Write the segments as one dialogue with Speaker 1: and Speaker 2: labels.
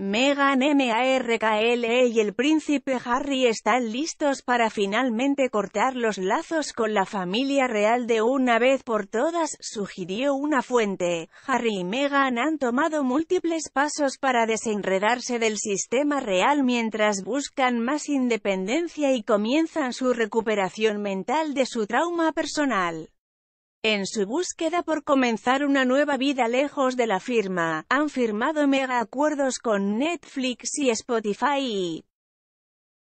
Speaker 1: Meghan Markle y el príncipe Harry están listos para finalmente cortar los lazos con la familia real de una vez por todas, sugirió una fuente. Harry y Meghan han tomado múltiples pasos para desenredarse del sistema real mientras buscan más independencia y comienzan su recuperación mental de su trauma personal. En su búsqueda por comenzar una nueva vida lejos de la firma, han firmado mega acuerdos con Netflix y Spotify.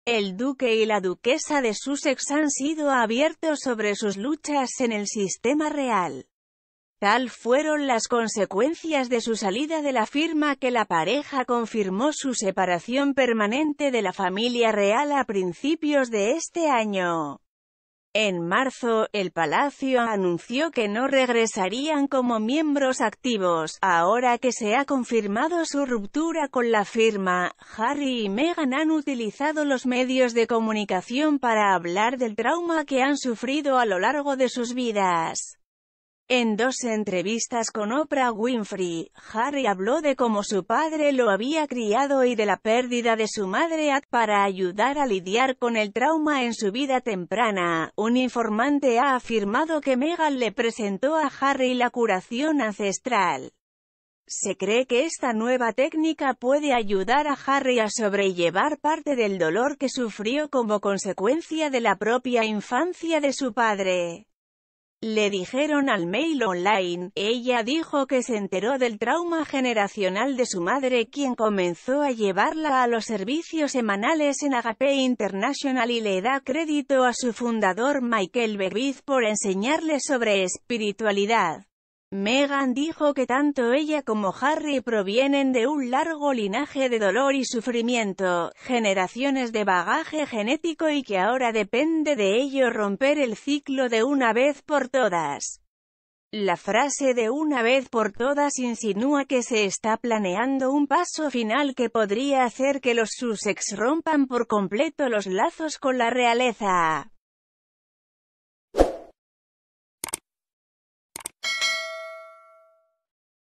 Speaker 1: El duque y la duquesa de Sussex han sido abiertos sobre sus luchas en el sistema real. Tal fueron las consecuencias de su salida de la firma que la pareja confirmó su separación permanente de la familia real a principios de este año. En marzo, el Palacio anunció que no regresarían como miembros activos. Ahora que se ha confirmado su ruptura con la firma, Harry y Meghan han utilizado los medios de comunicación para hablar del trauma que han sufrido a lo largo de sus vidas. En dos entrevistas con Oprah Winfrey, Harry habló de cómo su padre lo había criado y de la pérdida de su madre para ayudar a lidiar con el trauma en su vida temprana. Un informante ha afirmado que Meghan le presentó a Harry la curación ancestral. Se cree que esta nueva técnica puede ayudar a Harry a sobrellevar parte del dolor que sufrió como consecuencia de la propia infancia de su padre. Le dijeron al mail online, ella dijo que se enteró del trauma generacional de su madre quien comenzó a llevarla a los servicios semanales en Agape International y le da crédito a su fundador Michael Berbiz por enseñarle sobre espiritualidad. Meghan dijo que tanto ella como Harry provienen de un largo linaje de dolor y sufrimiento, generaciones de bagaje genético y que ahora depende de ello romper el ciclo de una vez por todas. La frase de una vez por todas insinúa que se está planeando un paso final que podría hacer que los Sussex rompan por completo los lazos con la realeza.